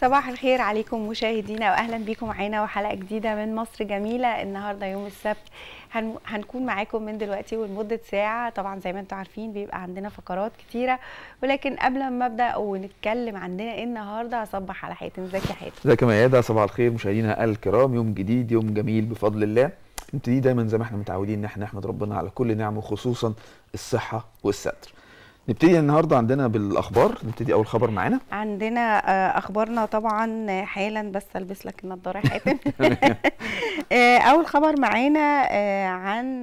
صباح الخير عليكم مشاهدينا واهلا بيكم معانا وحلقه جديده من مصر جميله النهارده يوم السبت هنكون معاكم من دلوقتي ولمده ساعه طبعا زي ما انتم عارفين بيبقى عندنا فقرات كتيره ولكن قبل ما ابدا ونتكلم عندنا ايه النهارده اصبح على حاتم ازيك يا حاتم ازيك يا ميادة صباح الخير مشاهدينا الكرام يوم جديد يوم جميل بفضل الله نبتدي دايما زي ما احنا متعودين ان احنا نحمد ربنا على كل نعمه خصوصا الصحه والستر نبتدي النهارده عندنا بالاخبار نبتدي اول خبر معانا عندنا آه، اخبارنا طبعا حالا بس البس لك النضاره حاتم آه، اول خبر معانا آه، عن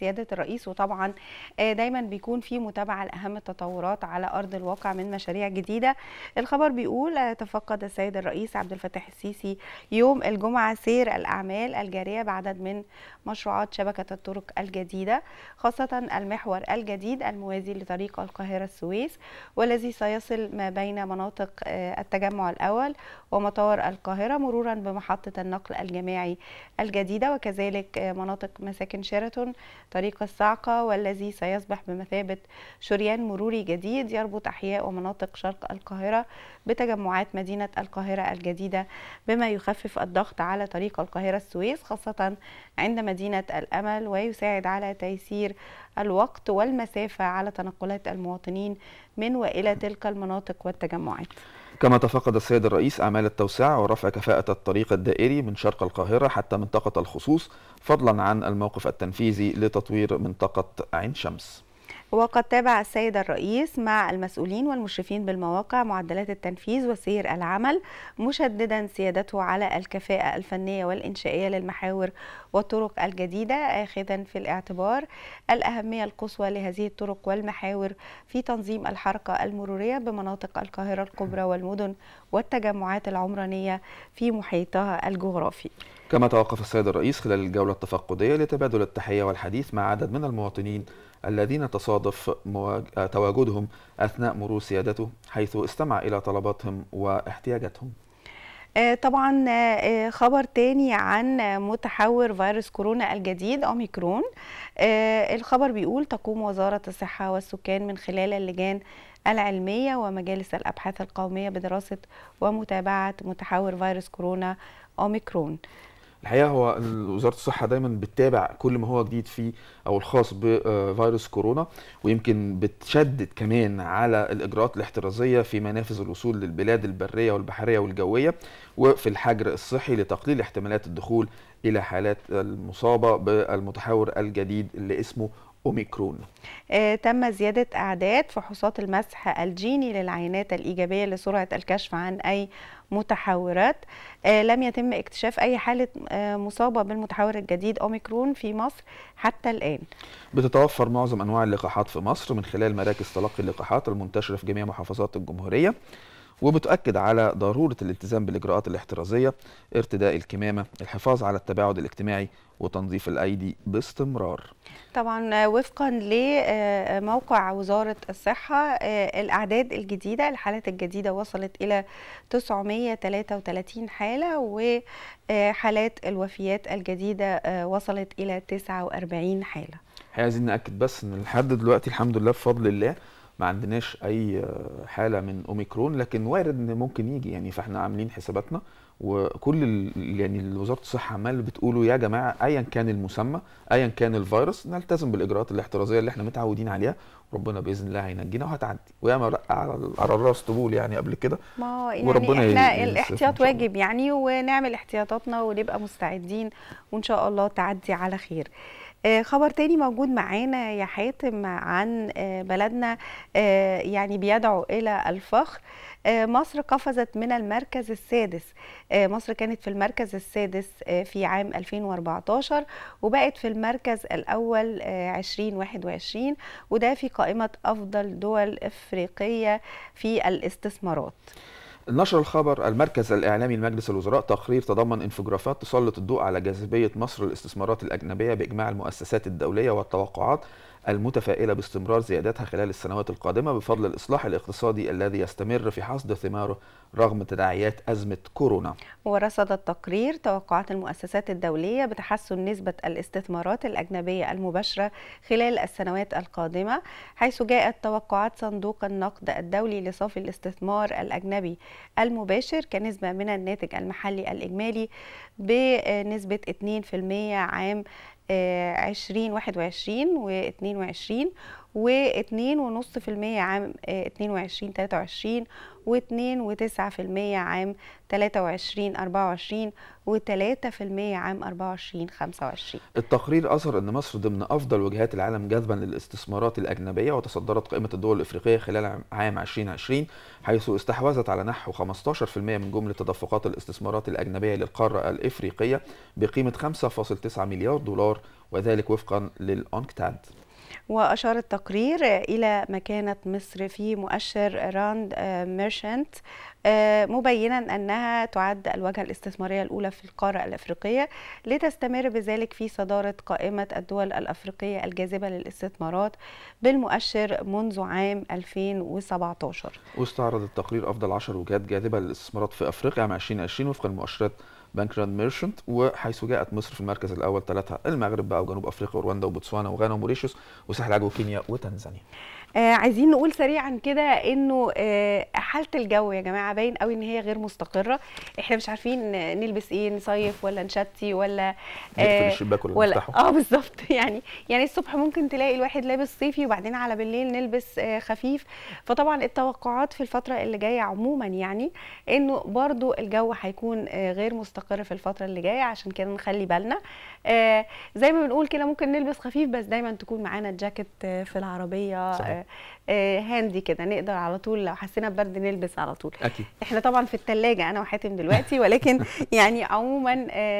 سياده الرئيس وطبعا دايما بيكون في متابعه لاهم التطورات على ارض الواقع من مشاريع جديده الخبر بيقول تفقد السيد الرئيس عبد الفتاح السيسي يوم الجمعه سير الاعمال الجاريه بعدد من مشروعات شبكه الطرق الجديده خاصه المحور الجديد الموازي لطريق القاهرة السويس والذي سيصل ما بين مناطق آه، التجمع الأول ومطار القاهرة مرورا بمحطة النقل الجماعي الجديدة وكذلك مناطق مساكن شيراتون طريق الصاعقة والذي سيصبح بمثابة شريان مروري جديد يربط أحياء ومناطق شرق القاهرة بتجمعات مدينة القاهرة الجديدة بما يخفف الضغط على طريق القاهرة السويس خاصة عند مدينة الأمل ويساعد على تيسير الوقت والمسافة على تنقلات المواطنين من وإلى تلك المناطق والتجمعات كما تفقد السيد الرئيس أعمال التوسعة ورفع كفاءة الطريق الدائري من شرق القاهرة حتى منطقة الخصوص فضلا عن الموقف التنفيذي لتطوير منطقة عين شمس وقد تابع السيد الرئيس مع المسؤولين والمشرفين بالمواقع معدلات التنفيذ وسير العمل مشددا سيادته على الكفاءة الفنية والإنشائية للمحاور والطرق الجديدة آخذا في الاعتبار الأهمية القصوى لهذه الطرق والمحاور في تنظيم الحركة المرورية بمناطق القاهرة الكبرى والمدن والتجمعات العمرانية في محيطها الجغرافي كما توقف السيد الرئيس خلال الجولة التفقدية لتبادل التحية والحديث مع عدد من المواطنين الذين تصادف آه، تواجدهم أثناء مرور سيادته حيث استمع إلى طلباتهم واحتياجاتهم آه، طبعا آه، خبر تاني عن متحور فيروس كورونا الجديد أوميكرون الخبر بيقول تقوم وزارة الصحة والسكان من خلال اللجان العلمية ومجالس الأبحاث القومية بدراسة ومتابعة متحور فيروس كورونا أوميكرون الحقيقه هو وزاره الصحه دايما بتتابع كل ما هو جديد في او الخاص بفيروس آه، كورونا ويمكن بتشدد كمان على الاجراءات الاحترازيه في منافذ الوصول للبلاد البريه والبحريه والجويه وفي الحجر الصحي لتقليل احتمالات الدخول الى حالات المصابه بالمتحور الجديد اللي اسمه اوميكرون آه، تم زياده اعداد فحوصات المسح الجيني للعينات الايجابيه لسرعه الكشف عن اي متحورات آه، لم يتم اكتشاف أي حالة آه، مصابة بالمتحور الجديد أوميكرون في مصر حتى الآن بتتوفر معظم أنواع اللقاحات في مصر من خلال مراكز تلقي اللقاحات المنتشرة في جميع محافظات الجمهورية وبتؤكد على ضرورة الالتزام بالإجراءات الاحترازية ارتداء الكمامة الحفاظ على التباعد الاجتماعي وتنظيف الأيدي باستمرار طبعا وفقا لموقع آه، وزارة الصحة آه، الأعداد الجديدة الحالات الجديدة وصلت إلى 933 حالة وحالات آه، الوفيات الجديدة وصلت إلى 49 حالة عايزين نأكد بس إن لحد دلوقتي الحمد لله بفضل الله ما عندناش اي حاله من اوميكرون لكن وارد ان ممكن يجي يعني فاحنا عاملين حساباتنا وكل ال... يعني وزاره الصحه عمال بتقولوا يا جماعه ايا كان المسمى ايا كان الفيروس نلتزم بالاجراءات الاحترازيه اللي احنا متعودين عليها وربنا باذن الله هينجينا وهتعدي وياما على على الراس طبول يعني قبل كده ما يعني وربنا احنا الاحتياط واجب يعني ونعمل احتياطاتنا ونبقى مستعدين وان شاء الله تعدي على خير آه، خبر تاني موجود معانا يا حاتم عن آه، بلدنا آه، يعني بيدعو إلى الفخر مصر قفزت من المركز السادس مصر كانت في المركز السادس في عام 2014 وبقت في المركز الأول 2021 وده في قائمة أفضل دول إفريقية في الاستثمارات نشر الخبر المركز الإعلامي لمجلس الوزراء تقرير تضمن انفوجرافات تسلط الضوء على جاذبية مصر للاستثمارات الأجنبية بإجماع المؤسسات الدولية والتوقعات المتفائلة باستمرار زيادتها خلال السنوات القادمة بفضل الإصلاح الاقتصادي الذي يستمر في حصد ثماره رغم تداعيات أزمة كورونا ورصد التقرير توقعات المؤسسات الدولية بتحسن نسبة الاستثمارات الأجنبية المباشرة خلال السنوات القادمة حيث جاءت توقعات صندوق النقد الدولي لصافي الاستثمار الأجنبي المباشر كنسبة من الناتج المحلي الإجمالي بنسبة 2% عام 2021 آه، و22 و2.5% عام 22 23 و2.9% عام 23 24 و3% عام 24 25 التقرير أظهر أن مصر ضمن أفضل وجهات العالم جذبا للاستثمارات الأجنبية وتصدرت قائمة الدول الإفريقية خلال عام 2020 حيث استحوذت على نحو 15% من جملة تدفقات الاستثمارات الأجنبية للقارة الإفريقية بقيمة 5.9 مليار دولار وذلك وفقا للأونكتاد وأشار التقرير إلى مكانة مصر في مؤشر راند ميرشنت آه، مبينا أنها تعد الوجهة الاستثمارية الأولى في القارة الأفريقية لتستمر بذلك في صدارة قائمة الدول الأفريقية الجاذبة للاستثمارات بالمؤشر منذ عام 2017 واستعرض التقرير أفضل 10 وجهات جاذبة للاستثمارات في أفريقيا عام 2020 وفق المؤشرات بنك جراند ميرشنت وحيث جاءت مصر في المركز الاول ثلاثه المغرب بقى وجنوب افريقيا ورواندا وبوتسوانا وغانا وموريشيوس وساحل العاج وكينيا وتنزانيا آه عايزين نقول سريعا كده انه آه حاله الجو يا جماعه باين قوي ان هي غير مستقره احنا مش عارفين نلبس ايه نصيف ولا نشتي ولا آه ولا, اه بالظبط يعني يعني الصبح ممكن تلاقي الواحد لابس صيفي وبعدين على بالليل نلبس آه خفيف فطبعا التوقعات في الفتره اللي جايه عموما يعني انه برضو الجو هيكون آه غير مستقر في الفتره اللي جايه عشان كده نخلي بالنا آه، زي ما بنقول كده ممكن نلبس خفيف بس دايما تكون معانا الجاكيت آه، في العربيه آه، صحيح. هاندي كده نقدر على طول لو حسينا ببرد نلبس على طول أكيد. احنا طبعا في الثلاجه انا وحاتم دلوقتي ولكن يعني عموما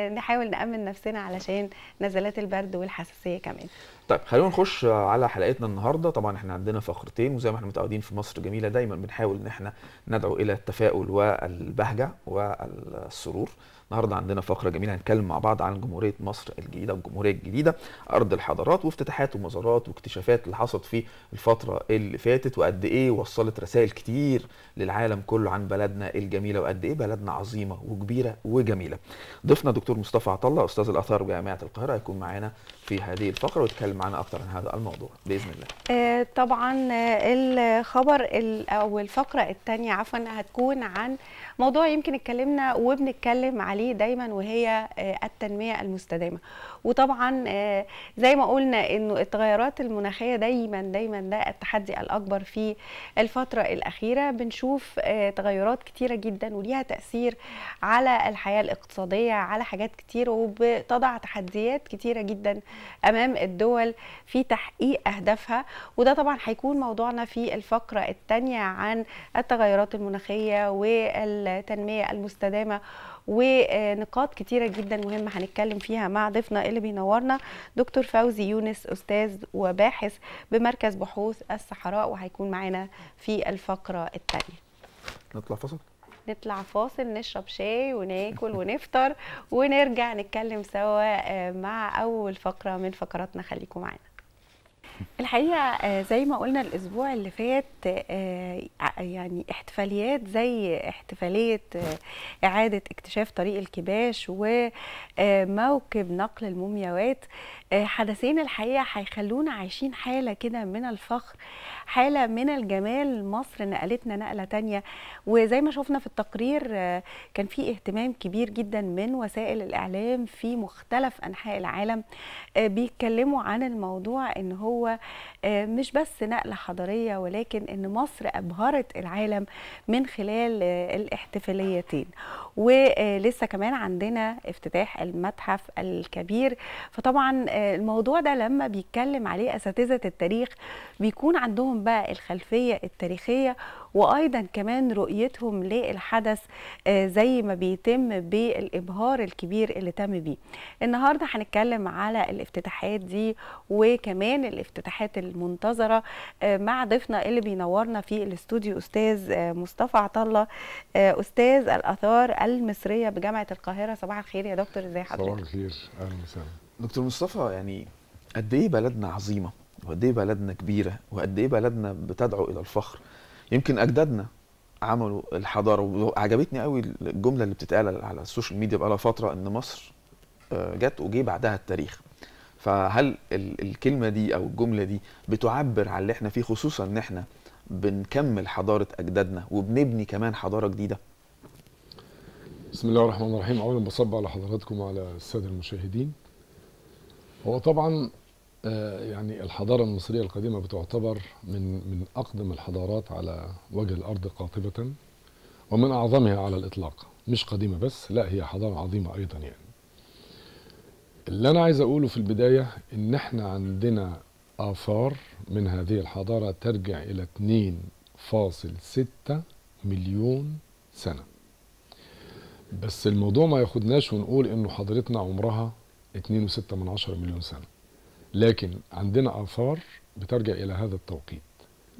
نحاول نامن نفسنا علشان نزلات البرد والحساسيه كمان طيب خلينا نخش على حلقتنا النهارده طبعا احنا عندنا فقرتين وزي ما احنا متعودين في مصر جميله دايما بنحاول ان احنا ندعو الى التفاؤل والبهجه والسرور النهارده عندنا فقره جميله هنتكلم مع بعض عن جمهوريه مصر الجديده والجمهوريه الجديده ارض الحضارات وافتتاحات ومزارات واكتشافات اللي حصلت في الفتره اللي فاتت وقد ايه وصلت رسائل كتير للعالم كله عن بلدنا الجميله وقد ايه بلدنا عظيمه وكبيره وجميله ضيفنا دكتور مصطفى عطله استاذ الاثار بجامعه القاهره هيكون معانا في هذه الفقره ويتكلم معانا اكتر عن هذا الموضوع باذن الله آه، طبعا آه، الخبر او الفقره الثانيه عفوا هتكون عن موضوع يمكن اتكلمنا وبنتكلم عليه دايما وهي آه، التنميه المستدامه وطبعا آه، زي ما قلنا انه التغيرات المناخيه دايما دايما ده التحدي الاكبر في الفتره الاخيره بنشوف آه، تغيرات كتيره جدا وليها تاثير على الحياه الاقتصاديه على حاجات كتير وبتضع تحديات كتيره جدا امام الدول في تحقيق اهدافها وده طبعا هيكون موضوعنا في الفقره الثانيه عن التغيرات المناخيه وال التنميه المستدامه ونقاط كتيرة جدا مهمة هنتكلم فيها مع ضيفنا اللي بينورنا دكتور فوزي يونس أستاذ وباحث بمركز بحوث الصحراء وهيكون معنا في الفقرة الثانية نطلع فاصل نطلع فاصل نشرب شاي وناكل ونفطر ونرجع نتكلم سوا آه، مع أول فقرة من فقراتنا خليكم معانا الحقيقه آه، زي ما قلنا الاسبوع اللي فات آه، آه، يعني احتفاليات زي احتفاليه اعاده اكتشاف طريق الكباش وموكب نقل المومياوات آه، حدثين الحقيقه هيخلونا عايشين حاله كده من الفخر حاله من الجمال مصر نقلتنا نقله تانية وزي ما شفنا في التقرير آه، كان في اهتمام كبير جدا من وسائل الاعلام في مختلف انحاء العالم آه، بيتكلموا عن الموضوع ان هو مش بس نقله حضاريه ولكن ان مصر ابهرت العالم من خلال الاحتفاليتين ولسه كمان عندنا افتتاح المتحف الكبير فطبعا الموضوع ده لما بيتكلم عليه اساتذه التاريخ بيكون عندهم بقى الخلفيه التاريخيه وايضا كمان رؤيتهم للحدث آه، زي ما بيتم بالابهار الكبير اللي تم بيه النهارده هنتكلم على الافتتاحات دي وكمان الافتتاحات المنتظره آه، مع ضيفنا اللي بينورنا في الاستوديو استاذ آه، مصطفى عطله استاذ الاثار المصريه بجامعه القاهره صباح الخير يا دكتور ازي حضرتك صباح الخير اهلا وسهلا دكتور مصطفى يعني قد ايه بلدنا عظيمه وقد ايه بلدنا كبيره وقد ايه بلدنا بتدعو الى الفخر يمكن اجدادنا عملوا الحضاره وعجبتني قوي الجمله اللي بتتقال على السوشيال ميديا بقالها فتره ان مصر آه، جت وجي بعدها التاريخ فهل الكلمه دي او الجمله دي بتعبر عن اللي احنا فيه خصوصا ان احنا بنكمل حضاره اجدادنا وبنبني كمان حضاره جديده بسم الله الرحمن الرحيم اولا بصب على حضراتكم وعلى الساده المشاهدين هو طبعا آه، يعني الحضارة المصرية القديمة بتعتبر من من أقدم الحضارات على وجه الأرض قاطبة ومن أعظمها على الإطلاق مش قديمة بس لا هي حضارة عظيمة أيضا يعني اللي أنا عايز أقوله في البداية إن إحنا عندنا آثار من هذه الحضارة ترجع إلى 2.6 مليون سنة بس الموضوع ما ياخدناش ونقول إنه حضرتنا عمرها 2.6 مليون سنة لكن عندنا آثار بترجع إلى هذا التوقيت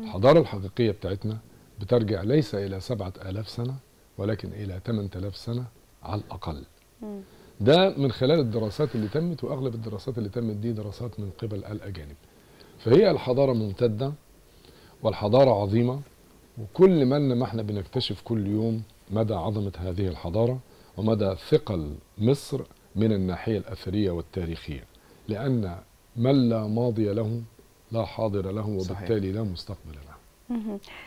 الحضارة الحقيقية بتاعتنا بترجع ليس إلى 7000 سنة ولكن إلى 8000 سنة على الأقل ده من خلال الدراسات اللي تمت وأغلب الدراسات اللي تمت دي دراسات من قبل الأجانب فهي الحضارة ممتدة والحضارة عظيمة وكل مالنا ما احنا بنكتشف كل يوم مدى عظمة هذه الحضارة ومدى ثقل مصر من الناحية الأثرية والتاريخية لأن من لا ماضي له لا حاضر له وبالتالي لا مستقبل له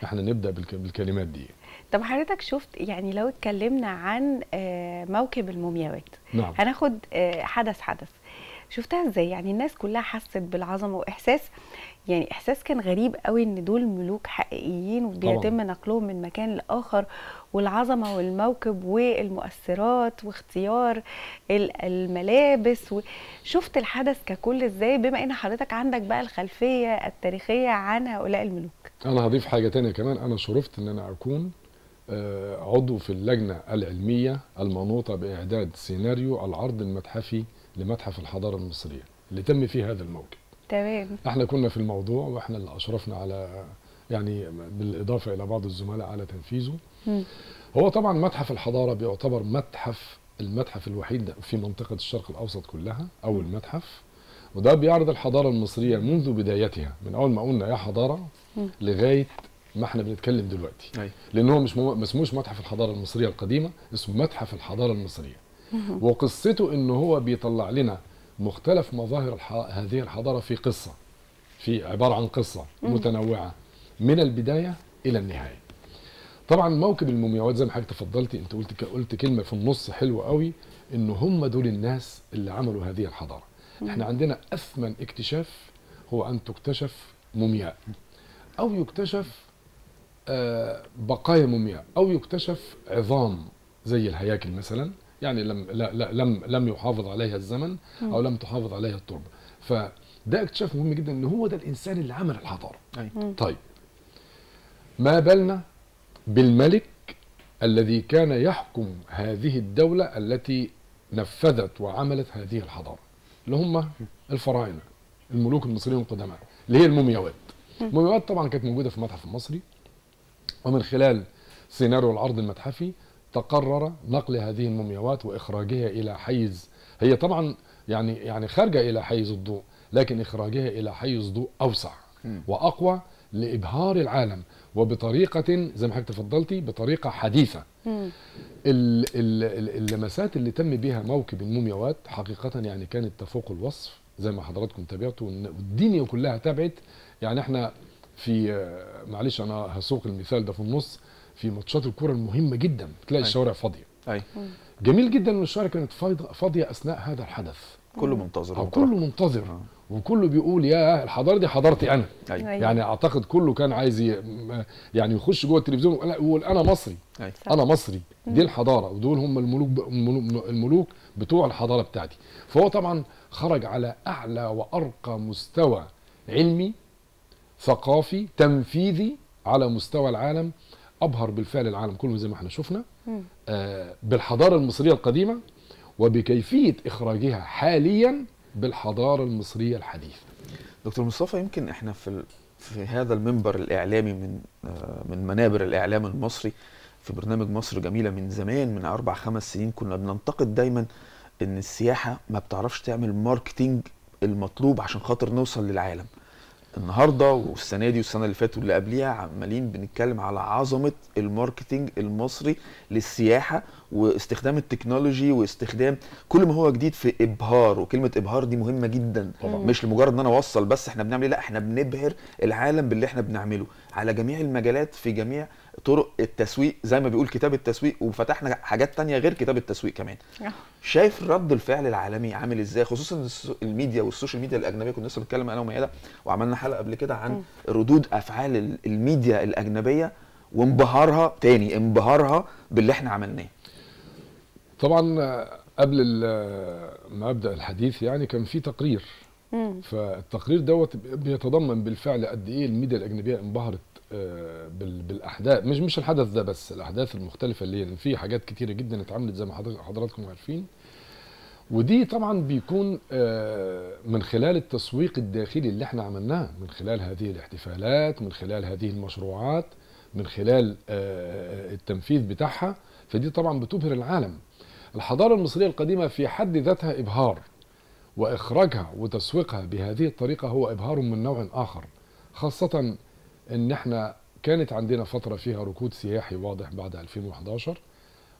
احنا نبدأ بالكلمات دي طب حضرتك شفت يعني لو اتكلمنا عن آه، موكب المومياوات نعم. هناخد آه، حدث حدث شفتها ازاي يعني الناس كلها حست بالعظمه واحساس يعني احساس كان غريب قوي ان دول ملوك حقيقيين وبيتم نقلهم من مكان لاخر والعظمه والموكب والمؤثرات واختيار الملابس شفت الحدث ككل ازاي بما ان حضرتك عندك بقى الخلفيه التاريخيه عن هؤلاء الملوك انا هضيف حاجه تانية كمان انا شرفت ان انا اكون آه، عضو في اللجنه العلميه المنوطه باعداد سيناريو العرض المتحفي لمتحف الحضاره المصريه اللي تم فيه هذا الموكب تمام احنا كنا في الموضوع واحنا اللي اشرفنا على يعني بالاضافه الى بعض الزملاء على تنفيذه م. هو طبعا متحف الحضاره بيعتبر متحف المتحف الوحيد في منطقه الشرق الاوسط كلها اول م. متحف وده بيعرض الحضاره المصريه منذ بدايتها من اول ما قلنا يا حضاره م. لغايه ما احنا بنتكلم دلوقتي لان هو مش ما اسموش متحف الحضاره المصريه القديمه اسمه متحف الحضاره المصريه وقصته ان هو بيطلع لنا مختلف مظاهر هذه الحضارة في قصة في عبارة عن قصة متنوعة من البداية إلى النهاية طبعا موكب المومياوات زي ما حضرتك تفضلتي انت قلت قلت كلمه في النص حلوه قوي ان هم دول الناس اللي عملوا هذه الحضاره احنا عندنا اثمن اكتشاف هو ان تكتشف مومياء او يكتشف آه، بقايا مومياء او يكتشف عظام زي الهياكل مثلا يعني لم لا لا لم لم يحافظ عليها الزمن او لم تحافظ عليها التربه فده اكتشاف مهم جدا ان هو ده الانسان اللي عمل الحضاره أي. طيب ما بالنا بالملك الذي كان يحكم هذه الدوله التي نفذت وعملت هذه الحضاره اللي هم الفراعنه الملوك المصريين القدماء اللي هي المومياوات المومياوات طبعا كانت موجوده في المتحف المصري ومن خلال سيناريو العرض المتحفي تقرر نقل هذه المومياوات واخراجها الى حيز هي طبعا يعني يعني خارجه الى حيز الضوء لكن اخراجها الى حيز ضوء اوسع واقوى لابهار العالم وبطريقه زي ما حضرتك تفضلتي بطريقه حديثه اللمسات اللي تم بها موكب المومياوات حقيقه يعني كانت تفوق الوصف زي ما حضراتكم تابعتوا والدنيا كلها تابعت يعني احنا في معلش انا هسوق المثال ده في النص في ماتشات الكوره المهمه جدا تلاقي أي. الشوارع فاضيه اي جميل جدا ان الشوارع كانت فاضيه اثناء هذا الحدث كله منتظر أو آه، كله منتظر آه. وكله بيقول يا الحضاره دي حضارتي انا أي. يعني اعتقد كله كان عايز يعني يخش جوه التلفزيون ويقول انا مصري أي. انا مصري دي الحضاره ودول هم الملوك الملوك بتوع الحضاره بتاعتي فهو طبعا خرج على اعلى وارقى مستوى علمي ثقافي تنفيذي على مستوى العالم ابهر بالفعل العالم كله زي ما احنا شفنا آه، بالحضاره المصريه القديمه وبكيفيه اخراجها حاليا بالحضاره المصريه الحديثه. دكتور مصطفى يمكن احنا في في هذا المنبر الاعلامي من آه، من منابر الاعلام المصري في برنامج مصر جميله من زمان من اربع خمس سنين كنا بننتقد دايما ان السياحه ما بتعرفش تعمل ماركتينج المطلوب عشان خاطر نوصل للعالم النهارده والسنه دي والسنه اللي فاتت واللي قبليها عمالين بنتكلم على عظمه الماركتينج المصري للسياحه واستخدام التكنولوجي واستخدام كل ما هو جديد في ابهار وكلمه ابهار دي مهمه جدا طبعا. مش لمجرد ان انا اوصل بس احنا بنعمل ايه لا احنا بنبهر العالم باللي احنا بنعمله على جميع المجالات في جميع طرق التسويق زي ما بيقول كتاب التسويق وفتحنا حاجات تانية غير كتاب التسويق كمان آه. شايف رد الفعل العالمي عامل ازاي خصوصا الميديا والسوشيال ميديا الاجنبيه كنا لسه بنتكلم انا وميادة وعملنا حلقه قبل كده عن ردود افعال الميديا الاجنبيه وانبهارها تاني انبهارها باللي احنا عملناه طبعا آه، قبل آه، ما ابدا الحديث يعني كان في تقرير فالتقرير دوت بيتضمن بالفعل قد ايه الميديا الاجنبيه انبهرت آه، بالاحداث مش مش الحدث ده بس الاحداث المختلفه اللي يعني في حاجات كتيره جدا اتعملت زي ما حضراتكم عارفين ودي طبعا بيكون آه، من خلال التسويق الداخلي اللي احنا عملناه من خلال هذه الاحتفالات من خلال هذه المشروعات من خلال آه، التنفيذ بتاعها فدي طبعا بتبهر العالم الحضاره المصريه القديمه في حد ذاتها ابهار واخراجها وتسويقها بهذه الطريقه هو ابهار من نوع اخر خاصه ان احنا كانت عندنا فتره فيها ركود سياحي واضح بعد 2011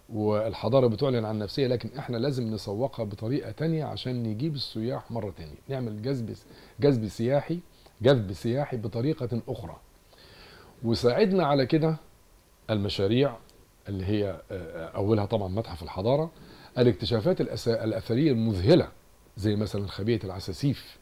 والحضاره بتعلن عن نفسها لكن احنا لازم نسوقها بطريقه تانية عشان نجيب السياح مره تانية نعمل جذب جذب سياحي جذب سياحي بطريقه اخرى وساعدنا على كده المشاريع اللي هي آه، اولها طبعا متحف الحضاره الاكتشافات الاثريه المذهله زي مثلا خبيه العساسيف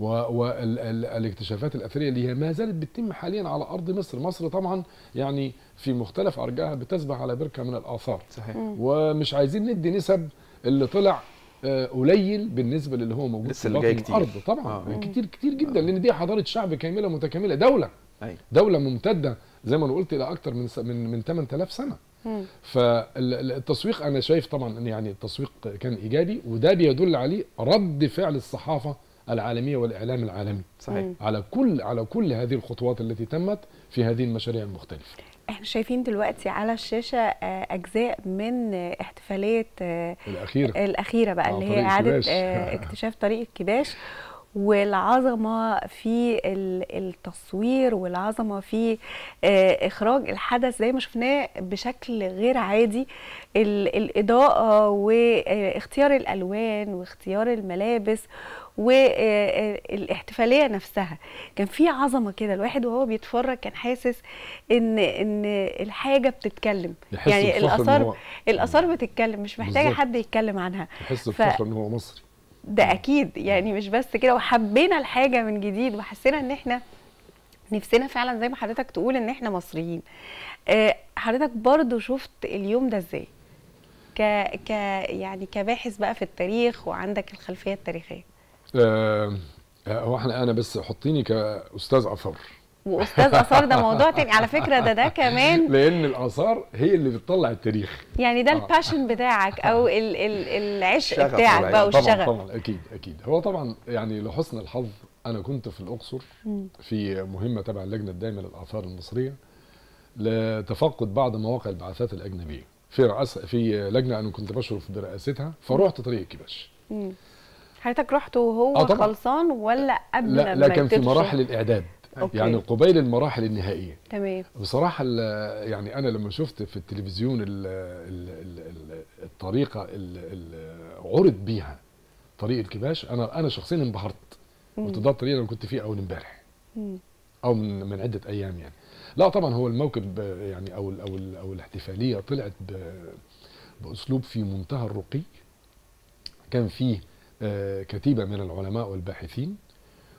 والاكتشافات الاثريه اللي هي ما زالت بتتم حاليا على ارض مصر، مصر طبعا يعني في مختلف ارجائها بتسبح على بركه من الاثار. صحيح. ومش عايزين ندي نسب اللي طلع آه، قليل بالنسبه للي هو موجود لسه في باطن الارض طبعا آه. يعني كتير كتير جدا آه. لان دي حضاره شعب كامله متكامله دوله أي. دوله ممتده زي ما انا قلت الى اكثر من من من 8000 سنه فالتسويق انا شايف طبعا ان يعني التسويق كان ايجابي وده بيدل عليه رد فعل الصحافه العالميه والاعلام العالمي صحيح على كل على كل هذه الخطوات التي تمت في هذه المشاريع المختلفه احنا شايفين دلوقتي على الشاشه آه، اجزاء من احتفاليه آه، الاخيره الاخيره بقى اللي هي اعاده آه، اكتشاف طريق الكباش والعظمه في التصوير والعظمه في آه، اخراج الحدث زي ما شفناه بشكل غير عادي الاضاءه واختيار الالوان واختيار الملابس والاحتفاليه آه، آه، نفسها كان في عظمه كده الواحد وهو بيتفرج كان حاسس ان ان الحاجه بتتكلم يعني الاثار الاثار بتتكلم مش محتاجه حد يتكلم عنها يحس بفخر ف... ان هو مصري ده اكيد يعني مش بس كده وحبينا الحاجه من جديد وحسينا ان احنا نفسنا فعلا زي ما حضرتك تقول ان احنا مصريين آه، حضرتك برضو شفت اليوم ده ازاي ك ك يعني كباحث بقى في التاريخ وعندك الخلفيه التاريخيه أه هو احنا انا بس حطيني كاستاذ عفر واستاذ اثار ده موضوع تاني على فكره ده ده كمان لان الاثار هي اللي بتطلع التاريخ يعني ده آه. الباشن بتاعك او ال ال العشق بتاعك بقى والشغف طبعا طبعا اكيد اكيد هو طبعا يعني لحسن الحظ انا كنت في الاقصر في مهمه تبع اللجنه الدائمه للاثار المصريه لتفقد بعض مواقع البعثات الاجنبيه في رئاسه في لجنه انا كنت بشرف برئاستها فروحت طريق الكباش حضرتك رحت وهو آه، خلصان ولا قبل لا, لا كان في مراحل الاعداد أوكي. يعني قبيل المراحل النهائيه تمام بصراحه يعني انا لما شفت في التلفزيون الـ الـ الـ الطريقه اللي عرض بيها طريق الكباش انا انا شخصيا انبهرت قلت ده الطريق اللي انا كنت فيه اول امبارح او من من عده ايام يعني لا طبعا هو الموكب يعني او الـ او الـ او الاحتفاليه طلعت باسلوب في منتهى الرقي كان فيه آه، كتيبه من العلماء والباحثين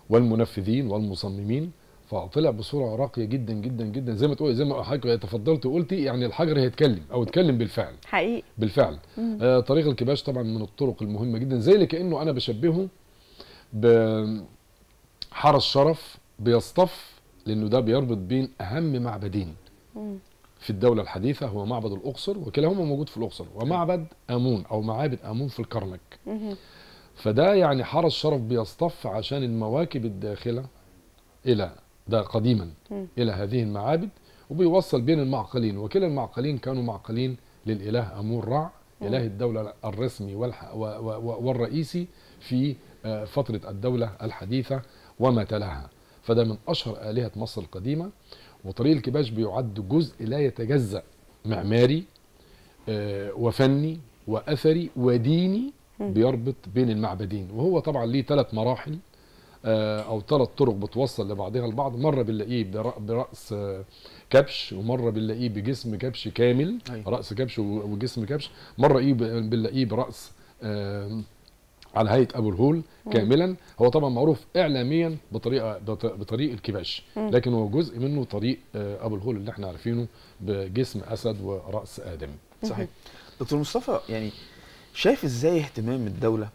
والمنفذين والمصممين فطلع بصوره راقيه جدا جدا جدا زي ما تقول زي ما حضرتك تفضلت وقلتي يعني الحجر هيتكلم او اتكلم بالفعل حقيقي بالفعل آه طريق الكباش طبعا من الطرق المهمه جدا زي اللي كانه انا بشبهه بحرس شرف بيصطف لانه ده بيربط بين اهم معبدين في الدوله الحديثه هو معبد الاقصر وكلاهما موجود في الاقصر ومعبد امون او معابد امون في الكرنك فده يعني حرس شرف بيصطف عشان المواكب الداخله الى ده قديما مم. إلى هذه المعابد وبيوصل بين المعقلين وكلا المعقلين كانوا معقلين للإله أمور رع إله الدولة الرسمي والرئيسي في آه، فترة الدولة الحديثة وما تلاها فده من أشهر آلهة مصر القديمة وطريق الكباش بيعد جزء لا يتجزأ معماري آه، وفني وأثري وديني بيربط بين المعبدين وهو طبعا ليه ثلاث مراحل آه، او ثلاث طرق بتوصل لبعضها البعض مره بنلاقيه براس آه، كبش ومره بنلاقيه بجسم كبش كامل أيوة. راس كبش وجسم كبش مره ايه بنلاقيه براس آه، على هيئه ابو الهول كاملا هو طبعا معروف اعلاميا بطريقه بطريق الكباش لكن هو جزء منه طريق ابو الهول اللي احنا عارفينه بجسم اسد وراس ادم صحيح دكتور مصطفى يعني شايف ازاي اهتمام الدوله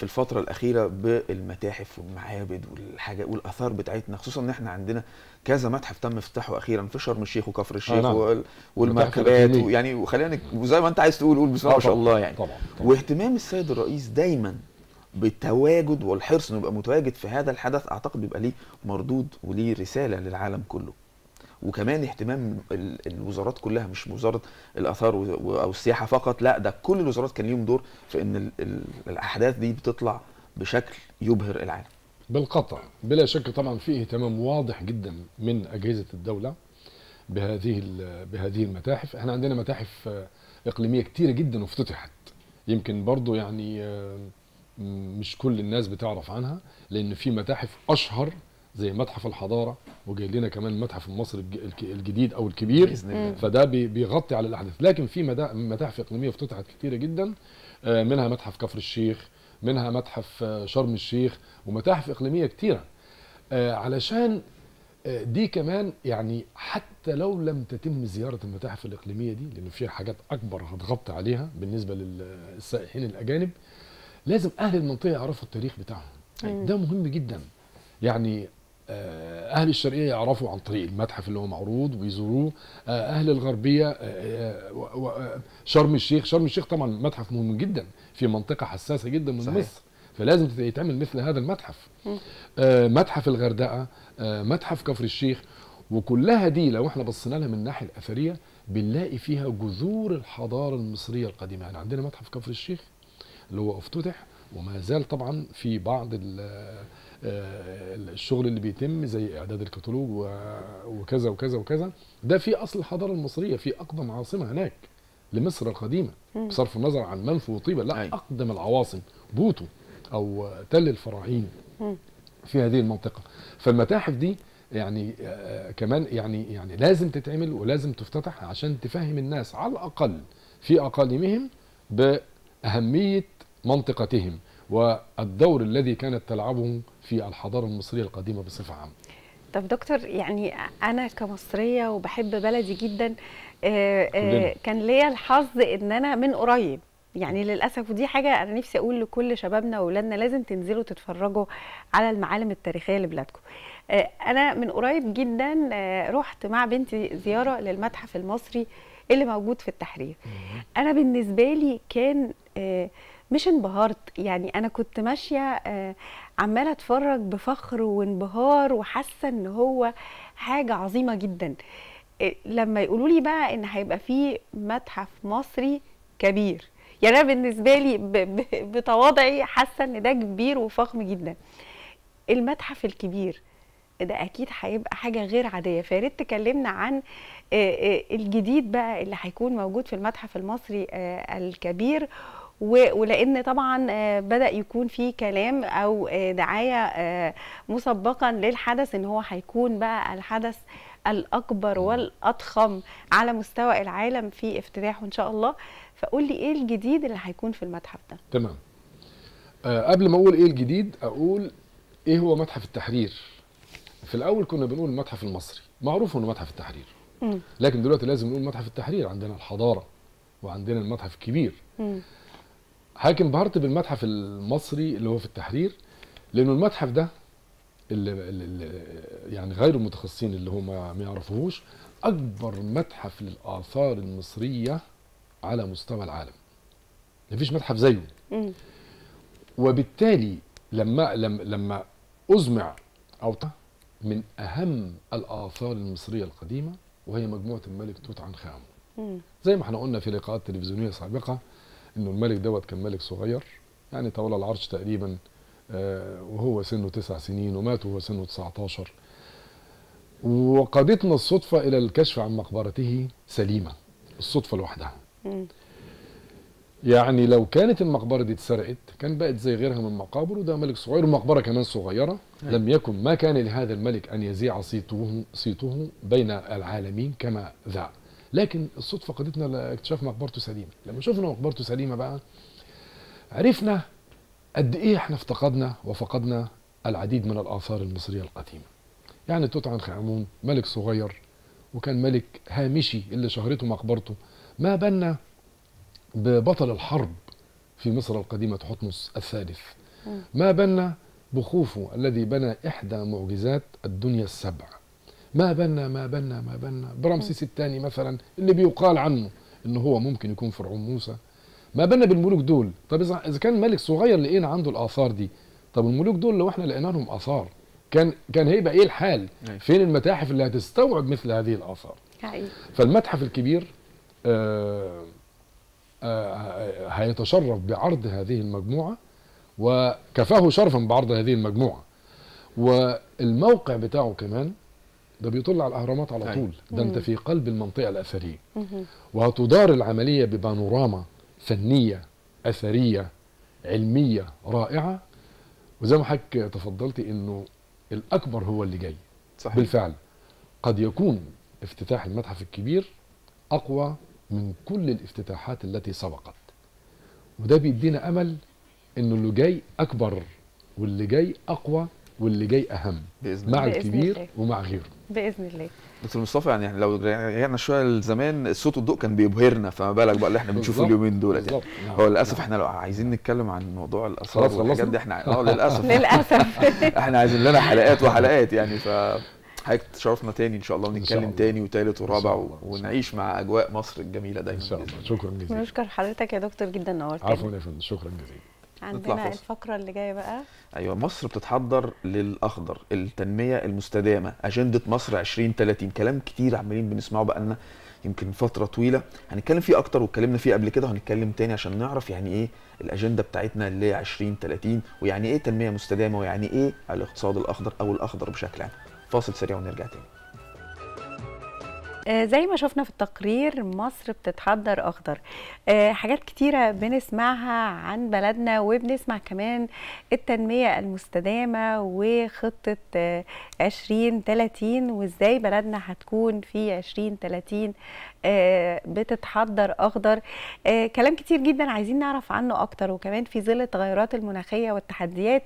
في الفتره الاخيره بالمتاحف والمعابد والحاجه والاثار بتاعتنا خصوصا ان احنا عندنا كذا متحف تم افتتاحه اخيرا في شرم الشيخ وكفر آه، الشيخ آه والمركبات ويعني وخلينا وزي ما انت عايز تقول قول بسم الله ما شاء الله يعني طبعا طبعا واهتمام السيد الرئيس دايما بالتواجد والحرص انه يبقى متواجد في هذا الحدث اعتقد بيبقى ليه مردود وليه رساله للعالم كله وكمان اهتمام الوزارات كلها مش وزاره الاثار او السياحه فقط لا ده كل الوزارات كان ليهم دور في ان الاحداث دي بتطلع بشكل يبهر العالم بالقطع بلا شك طبعا في اهتمام واضح جدا من اجهزه الدوله بهذه بهذه المتاحف احنا عندنا متاحف اقليميه كتيره جدا وافتتحت يمكن برضو يعني آه، مش كل الناس بتعرف عنها لان في متاحف اشهر زي متحف الحضاره وجاي لنا كمان المتحف المصري الجديد او الكبير فده بيغطي على الاحداث لكن في متاحف اقليميه افتتحت كتيره جدا آه، منها متحف كفر الشيخ منها متحف آه، شرم الشيخ ومتاحف اقليميه كتيره آه، علشان دي كمان يعني حتى لو لم تتم زيارة المتاحف الإقليمية دي لأن فيها حاجات أكبر هتغطي عليها بالنسبة للسائحين الأجانب لازم أهل المنطقة يعرفوا التاريخ بتاعهم ده مهم جدا يعني آه، اهل الشرقيه يعرفوا عن طريق المتحف اللي هو معروض ويزوروه آه، اهل الغربيه آه، شرم الشيخ شرم الشيخ طبعا متحف مهم جدا في منطقه حساسه جدا من صحيح. مصر فلازم يتعمل مثل هذا المتحف متحف الغردقه متحف كفر الشيخ وكلها دي لو احنا بصينا لها من الناحيه الاثريه بنلاقي فيها جذور الحضاره المصريه القديمه يعني عندنا متحف كفر الشيخ اللي هو افتتح وما زال طبعا في بعض آه، الشغل اللي بيتم زي اعداد الكتالوج وكذا وكذا وكذا ده في اصل الحضاره المصريه في اقدم عاصمه هناك لمصر القديمه بصرف النظر عن منف وطيبه لا أي. اقدم العواصم بوتو او تل الفراعين في هذه المنطقه فالمتاحف دي يعني آه، آه، كمان يعني يعني لازم تتعمل ولازم تفتتح عشان تفهم الناس على الاقل في اقاليمهم باهميه منطقتهم والدور الذي كانت تلعبه في الحضارة المصرية القديمة بصفة عامة طب دكتور يعني أنا كمصرية وبحب بلدي جدا آه، آه، كان ليا الحظ إن أنا من قريب يعني للاسف ودي حاجه انا نفسي اقول لكل شبابنا واولادنا لازم تنزلوا تتفرجوا على المعالم التاريخيه لبلادكم آه، انا من قريب جدا رحت مع بنتي زياره للمتحف المصري اللي موجود في التحرير انا بالنسبه لي كان مش انبهرت يعني انا كنت ماشيه آه، عماله اتفرج بفخر وانبهار وحاسه ان هو حاجه عظيمه جدا آه، لما يقولوا لي بقى ان هيبقى فيه متحف مصري كبير يعني انا بالنسبه لي بتواضعي حاسه ان ده كبير وفخم جدا المتحف الكبير ده اكيد هيبقى حاجه غير عاديه فياريت تكلمنا عن آه، الجديد بقى اللي هيكون موجود في المتحف المصري الكبير ولان طبعا آه، بدا يكون في كلام او آه، دعايه آه، مسبقا للحدث ان هو هيكون بقى الحدث الاكبر والاضخم على مستوى العالم في افتتاحه ان شاء الله فقول لي ايه الجديد اللي هيكون في المتحف ده تمام أه قبل ما اقول ايه الجديد اقول ايه هو متحف التحرير في الاول كنا بنقول المتحف المصري معروف انه متحف التحرير لكن دلوقتي لازم نقول متحف التحرير عندنا الحضاره وعندنا المتحف الكبير حضرتك انبهرت بالمتحف المصري اللي هو في التحرير لانه المتحف ده اللي, اللي يعني غير المتخصصين اللي هم ما يعرفوهوش اكبر متحف للاثار المصريه على مستوى العالم مفيش متحف زيه وبالتالي لما لما ازمع او من اهم الاثار المصريه القديمه وهي مجموعه الملك توت عنخ امون زي ما احنا قلنا في لقاءات تلفزيونيه سابقه انه الملك دوت كان ملك صغير يعني تولى العرش تقريبا آه، وهو سنه تسع سنين ومات وهو سنه 19 وقادتنا الصدفة إلى الكشف عن مقبرته سليمة الصدفة لوحدها يعني لو كانت المقبرة دي اتسرقت كان بقت زي غيرها من المقابر وده ملك صغير ومقبرة كمان صغيرة أيوة. لم يكن ما كان لهذا الملك أن يزيع صيته, صيته بين العالمين كما ذاع لكن الصدفه قادتنا لاكتشاف مقبرته سليمه لما شفنا مقبرته سليمه بقى عرفنا قد ايه احنا افتقدنا وفقدنا العديد من الاثار المصريه القديمه يعني توت عنخ امون ملك صغير وكان ملك هامشي اللي شهرته مقبرته ما بنا ببطل الحرب في مصر القديمة تحتمس الثالث ما بنا بخوفه الذي بنى إحدى معجزات الدنيا السبع ما بنا ما بنا ما بنا برمسيس الثاني مثلا اللي بيقال عنه انه هو ممكن يكون فرعون موسى ما بنا بالملوك دول طب اذا كان ملك صغير لقينا عنده الاثار دي طب الملوك دول لو احنا لقينا لهم اثار كان كان هيبقى ايه الحال فين المتاحف اللي هتستوعب مثل هذه الاثار فالمتحف الكبير آه، آه، هيتشرف بعرض هذه المجموعه وكفاه شرفا بعرض هذه المجموعه والموقع بتاعه كمان ده بيطل على الاهرامات على طيب. طول ده انت في قلب المنطقه الاثريه وهتدار العمليه ببانوراما فنيه اثريه علميه رائعه وزي ما حضرتك تفضلتي انه الاكبر هو اللي جاي صحيح. بالفعل قد يكون افتتاح المتحف الكبير اقوى من كل الافتتاحات التي سبقت وده بيدينا امل انه اللي جاي اكبر واللي جاي اقوى واللي جاي اهم باذن مع بإذن الكبير الله. ومع غيره باذن الله دكتور مصطفى يعني لو رجعنا شويه لزمان الصوت والضوء كان بيبهرنا فما بالك بقى اللي احنا بنشوفه اليومين دول يعني. هو للاسف احنا لو عايزين نتكلم عن موضوع الاثار خلاص دي احنا اه للاسف للاسف احنا عايزين لنا حلقات وحلقات يعني ف حضرتك تشرفنا تاني ان شاء الله ونتكلم تاني وتالت ورابع ونعيش مع اجواء مصر الجميله دايما ان شاء الله شكرا جزيلا بشكر حضرتك يا دكتور جدا نورتنا عفوا يا فندم شكرا جزيلا عندنا الفقره اللي جايه بقى ايوه مصر بتتحضر للاخضر التنميه المستدامه اجنده مصر 2030 كلام كتير عمالين بنسمعه بقى لنا يمكن فتره طويله هنتكلم فيه اكتر واتكلمنا فيه قبل كده وهنتكلم تاني عشان نعرف يعني ايه الاجنده بتاعتنا اللي هي 2030 ويعني ايه تنميه مستدامه ويعني ايه الاقتصاد الاخضر او الاخضر بشكل عام فاصل سريع ونرجع تاني آه، زي ما شفنا في التقرير مصر بتتحضر اخضر آه، حاجات كتيره بنسمعها عن بلدنا وبنسمع كمان التنميه المستدامه وخطه 2030 آه، وازاي بلدنا هتكون في 2030 آه، بتتحضر اخضر آه، كلام كتير جدا عايزين نعرف عنه اكتر وكمان في ظل التغيرات المناخيه والتحديات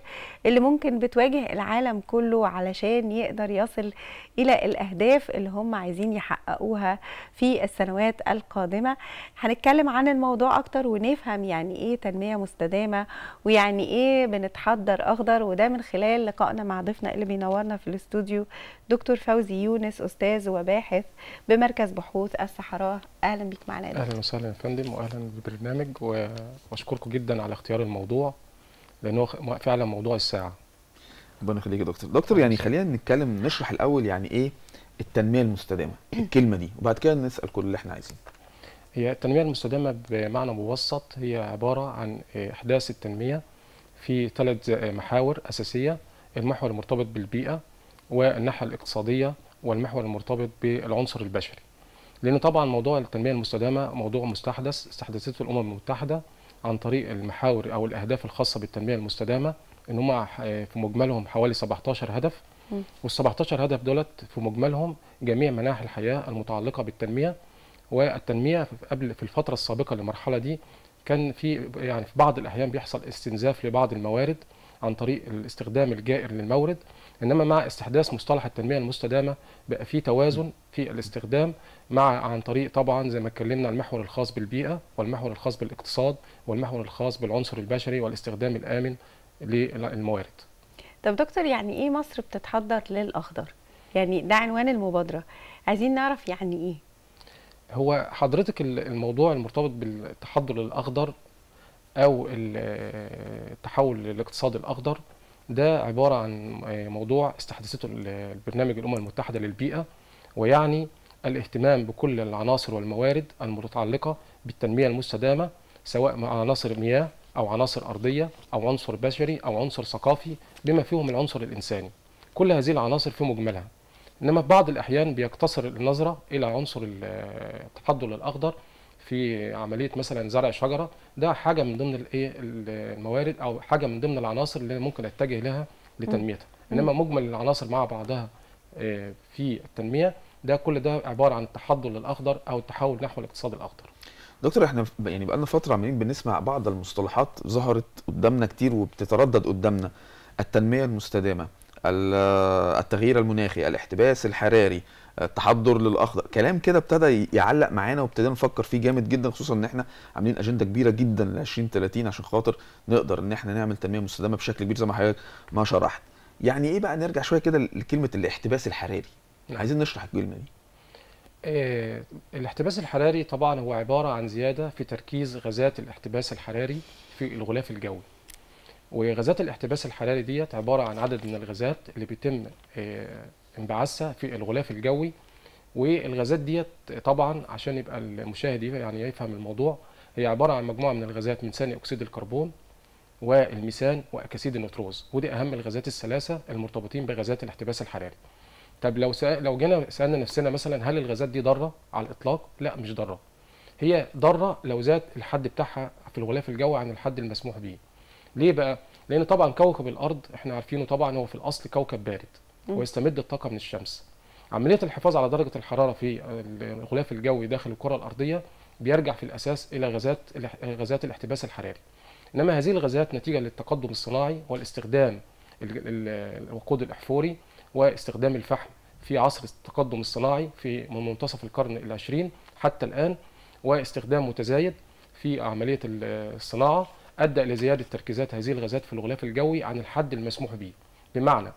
اللي ممكن بتواجه العالم كله علشان يقدر يصل الى الاهداف اللي هم عايزين يحققوها في السنوات القادمه هنتكلم عن الموضوع اكتر ونفهم يعني ايه تنميه مستدامه ويعني ايه بنتحضر اخضر وده من خلال لقائنا مع ضيفنا اللي بينورنا في الاستوديو دكتور فوزي يونس استاذ وباحث بمركز بحوث الصحراء اهلا بيك معنا دكتور. اهلا وسهلا يا فندم واهلا بالبرنامج واشكركم جدا على اختيار الموضوع لانه فعلا موضوع الساعه ربنا يخليك يا دكتور دكتور يعني خلينا نتكلم نشرح الاول يعني ايه التنميه المستدامه الكلمه دي وبعد كده نسال كل اللي احنا عايزينه هي التنميه المستدامه بمعنى مبسط هي عباره عن احداث التنميه في ثلاث محاور اساسيه المحور المرتبط بالبيئه والناحيه الاقتصاديه والمحور المرتبط بالعنصر البشري لان طبعا موضوع التنميه المستدامه موضوع مستحدث استحدثته الامم المتحده عن طريق المحاور او الاهداف الخاصه بالتنميه المستدامه ان هم في مجملهم حوالي 17 هدف وال 17 هدف دولت في مجملهم جميع مناحي الحياه المتعلقه بالتنميه والتنميه قبل في الفتره السابقه للمرحله دي كان في يعني في بعض الاحيان بيحصل استنزاف لبعض الموارد عن طريق الاستخدام الجائر للمورد انما مع استحداث مصطلح التنميه المستدامه بقى في توازن في الاستخدام مع عن طريق طبعا زي ما اتكلمنا المحور الخاص بالبيئه والمحور الخاص بالاقتصاد والمحور الخاص بالعنصر البشري والاستخدام الامن للموارد. طب دكتور يعني ايه مصر بتتحضر للاخضر؟ يعني ده عنوان المبادره عايزين نعرف يعني ايه؟ هو حضرتك الموضوع المرتبط بالتحضر للاخضر او التحول للاقتصاد الاخضر ده عباره عن آه، موضوع استحدثته البرنامج الامم المتحده للبيئه ويعني الاهتمام بكل العناصر والموارد المتعلقه بالتنميه المستدامه سواء مع عناصر مياه او عناصر ارضيه او عنصر بشري او عنصر ثقافي بما فيهم العنصر الانساني كل هذه العناصر في مجملها انما في بعض الاحيان بيقتصر النظره الى عنصر آه، التحضر الاخضر في عمليه مثلا زرع شجره ده حاجه من ضمن الايه الموارد او حاجه من ضمن العناصر اللي ممكن اتجه لها لتنميتها انما مجمل العناصر مع بعضها آه، في التنميه ده كل ده عباره عن التحضر للاخضر او التحول نحو الاقتصاد الاخضر دكتور احنا يعني بقالنا فتره عمالين بنسمع بعض المصطلحات ظهرت قدامنا كتير وبتتردد قدامنا التنميه المستدامه التغيير المناخي الاحتباس الحراري التحضر للاخضر كلام كده ابتدى يعلق معانا وابتدينا نفكر فيه جامد جدا خصوصا ان احنا عاملين اجنده كبيره جدا ل 2030 عشان خاطر نقدر ان احنا نعمل تنميه مستدامه بشكل كبير زي ما حضرتك ما شرحت يعني ايه بقى نرجع شويه كده لكلمه الاحتباس الحراري نعم. عايزين نشرح الكلمه دي آه، الاحتباس الحراري طبعا هو عباره عن زياده في تركيز غازات الاحتباس الحراري في الغلاف الجوي وغازات الاحتباس الحراري ديت عباره عن عدد من الغازات اللي بيتم آه، انبعاثها في الغلاف الجوي والغازات ديت طبعا عشان يبقى المشاهد يعني يفهم الموضوع هي عباره عن مجموعه من الغازات من ثاني اكسيد الكربون والميثان واكاسيد النيتروز ودي اهم الغازات الثلاثه المرتبطين بغازات الاحتباس الحراري طب لو لو جينا سالنا نفسنا مثلا هل الغازات دي ضاره على الاطلاق لا مش ضاره هي ضاره لو زاد الحد بتاعها في الغلاف الجوي عن الحد المسموح به ليه بقى لان طبعا كوكب الارض احنا عارفينه طبعا هو في الاصل كوكب بارد ويستمد الطاقه من الشمس عمليه الحفاظ على درجه الحراره في الغلاف الجوي داخل الكره الارضيه بيرجع في الاساس الى غازات غازات الاحتباس الحراري انما هذه الغازات نتيجه للتقدم الصناعي والاستخدام الوقود الاحفوري واستخدام الفحم في عصر التقدم الصناعي في من منتصف القرن العشرين حتى الان واستخدام متزايد في عمليه الصناعه ادى الى زياده تركيزات هذه الغازات في الغلاف الجوي عن الحد المسموح به بمعنى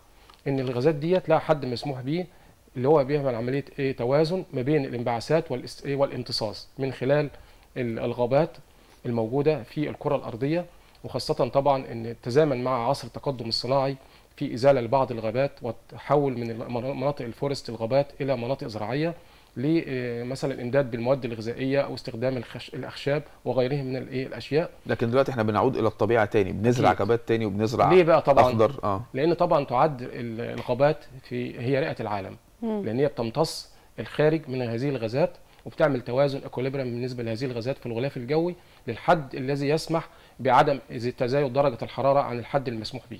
ان الغازات ديت لها حد مسموح بيه اللي هو بيعمل عمليه ايه توازن ما بين الانبعاثات إيه؟ والامتصاص من خلال الغابات الموجوده في الكره الارضيه وخاصه طبعا ان تزامن مع عصر التقدم الصناعي في ازاله لبعض الغابات والتحول من مناطق الفورست الغابات الى مناطق زراعيه لمثلا آه، الامداد بالمواد الغذائيه او استخدام الخش... الاخشاب وغيرهم من الايه الاشياء لكن دلوقتي احنا بنعود الى الطبيعه تاني بنزرع أكيد. غابات تاني وبنزرع ليه بقى طبعا اخضر اه لان طبعا تعد الغابات في هي رئه العالم مم. لان هي بتمتص الخارج من هذه الغازات وبتعمل توازن اكوليبرم بالنسبه لهذه الغازات في الغلاف الجوي للحد الذي يسمح بعدم تزايد درجه الحراره عن الحد المسموح به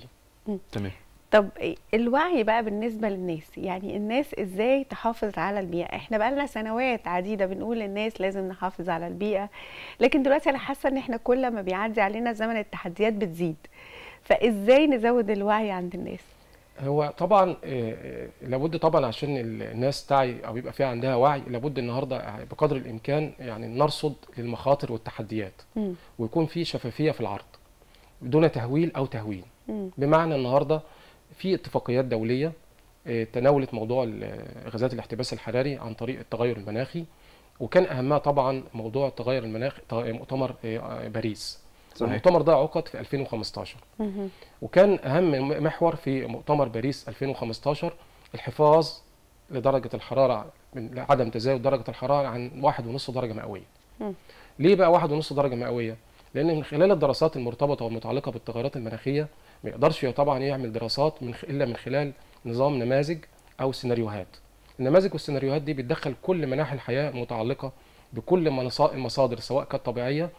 تمام طب الوعي بقى بالنسبة للناس يعني الناس ازاي تحافظ على البيئة احنا بقى لنا سنوات عديدة بنقول للناس لازم نحافظ على البيئة لكن دلوقتي انا حاسة ان احنا كل ما بيعدي علينا زمن التحديات بتزيد فازاي نزود الوعي عند الناس هو طبعا آه، آه، لابد طبعا عشان الناس تعي او يبقى في عندها وعي لابد النهارده آه، بقدر الامكان يعني نرصد للمخاطر والتحديات م. ويكون في شفافيه في العرض دون تهويل او تهوين م. بمعنى النهارده في اتفاقيات دوليه آه، تناولت موضوع غازات الاحتباس الحراري عن طريق التغير المناخي وكان اهمها طبعا موضوع التغير المناخي مؤتمر آه، آه، باريس صحيح. المؤتمر ده عقد في 2015 مه. وكان اهم محور في مؤتمر باريس 2015 الحفاظ لدرجه الحراره من عدم تزايد درجه الحراره عن واحد ونص درجه مئويه ليه بقى واحد ونص درجه مئويه لان من خلال الدراسات المرتبطه والمتعلقه بالتغيرات المناخيه ما يقدرش طبعا يعمل دراسات من الا من خلال نظام نماذج او سيناريوهات النماذج والسيناريوهات دي بتدخل كل مناحي الحياه المتعلقه بكل المصادر سواء كانت طبيعيه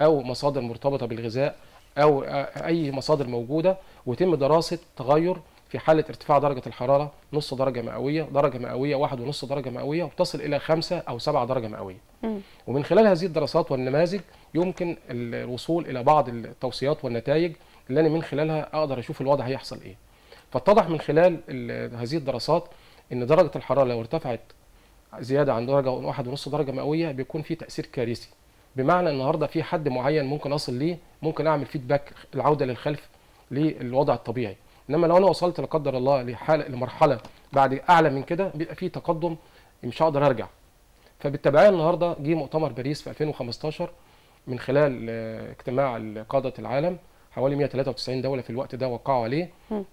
او مصادر مرتبطه بالغذاء او اي مصادر موجوده ويتم دراسه تغير في حاله ارتفاع درجه الحراره نص درجه مئويه درجه مئويه واحد ونص درجه مئويه وتصل الى خمسة او سبعة درجه مئويه ومن خلال هذه الدراسات والنماذج يمكن الوصول الى بعض التوصيات والنتائج اللي انا من خلالها اقدر اشوف الوضع هيحصل ايه فاتضح من خلال هذه الدراسات ان درجه الحراره لو ارتفعت زياده عن درجه واحد ونص درجه مئويه بيكون في تاثير كارثي بمعنى النهارده في حد معين ممكن اصل ليه ممكن اعمل فيدباك العوده للخلف للوضع الطبيعي انما لو انا وصلت لا قدر الله لحاله لمرحله بعد اعلى من كده بيبقى في تقدم مش هقدر ارجع فبالتبعيه النهارده جه مؤتمر باريس في 2015 من خلال آه، اجتماع قاده العالم حوالي 193 دوله في الوقت ده وقعوا عليه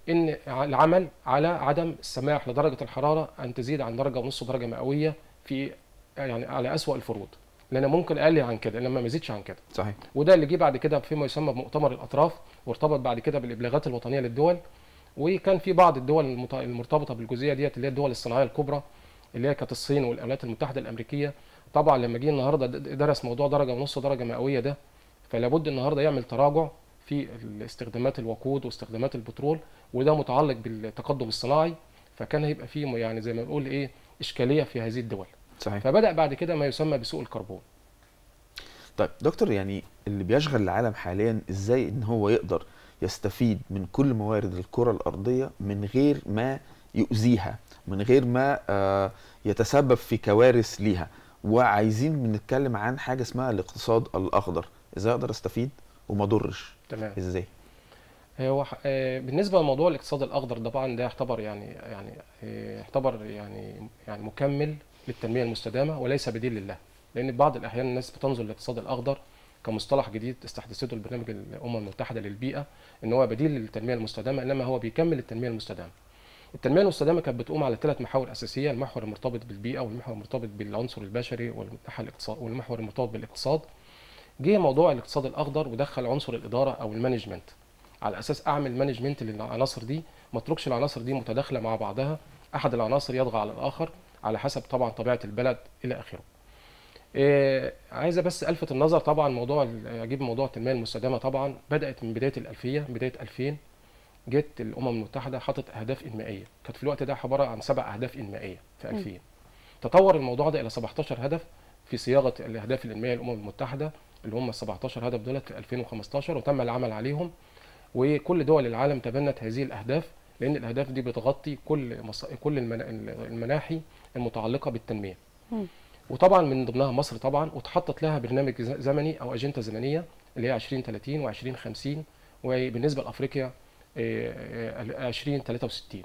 ان العمل على عدم السماح لدرجه الحراره ان تزيد عن درجه ونص درجه مئويه في يعني على اسوا الفروض لان ممكن اقل عن كده لما ما يزيدش عن كده صحيح وده اللي جه بعد كده فيما يسمى بمؤتمر الاطراف وارتبط بعد كده بالابلاغات الوطنيه للدول وكان في بعض الدول المرتبطه بالجزئيه ديت اللي هي الدول الصناعيه الكبرى اللي هي كانت الصين والولايات المتحده الامريكيه طبعا لما جه النهارده درس موضوع درجه ونص درجه مئويه ده فلابد النهارده يعمل تراجع في استخدامات الوقود واستخدامات البترول وده متعلق بالتقدم الصناعي فكان هيبقى فيه يعني زي ما بنقول ايه اشكاليه في هذه الدول صحيح فبدا بعد كده ما يسمى بسوق الكربون طيب دكتور يعني اللي بيشغل العالم حاليا ازاي ان هو يقدر يستفيد من كل موارد الكره الارضيه من غير ما يؤذيها من غير ما آه، يتسبب في كوارث ليها وعايزين بنتكلم عن حاجه اسمها الاقتصاد الاخضر ازاي اقدر استفيد وما اضرش تمام ازاي هو آه، آه، بالنسبه لموضوع الاقتصاد الاخضر ده طبعا ده يعتبر يعني يعني آه، يعتبر يعني يعني مكمل للتنميه المستدامه وليس بديل لله لان بعض الاحيان الناس بتنظر للاقتصاد الاخضر كمصطلح جديد استحدثته البرنامج الامم المتحده للبيئه ان هو بديل للتنميه المستدامه انما هو بيكمل التنميه المستدامه التنميه المستدامه كانت بتقوم على ثلاث محاور اساسيه المحور المرتبط بالبيئه والمحور المرتبط بالعنصر البشري والمحور المرتبط بالاقتصاد جه موضوع الاقتصاد الاخضر ودخل عنصر الاداره او المانجمنت على اساس اعمل مانجمنت للعناصر دي ما اتركش العناصر دي متداخله مع بعضها احد العناصر يضغى على الاخر على حسب طبعا طبيعه البلد الى اخره إيه عايزه بس الفت النظر طبعا موضوع اجيب موضوع التنميه المستدامه طبعا بدات من بدايه الالفيه بدايه 2000 جت الامم المتحده حطت اهداف انمائيه كانت في الوقت ده عباره عن سبع اهداف انمائيه في 2000 تطور الموضوع ده الى 17 هدف في صياغه الاهداف الانمائيه للامم المتحده اللي هم 17 هدف دولت في 2015 وتم العمل عليهم وكل دول العالم تبنت هذه الاهداف لان الاهداف دي بتغطي كل مص... كل المناحي المتعلقه بالتنميه. وطبعا من ضمنها مصر طبعا وتحطت لها برنامج زمني او اجنده زمنيه اللي هي 2030 و2050 وبالنسبه لافريقيا 2063 آه، آه،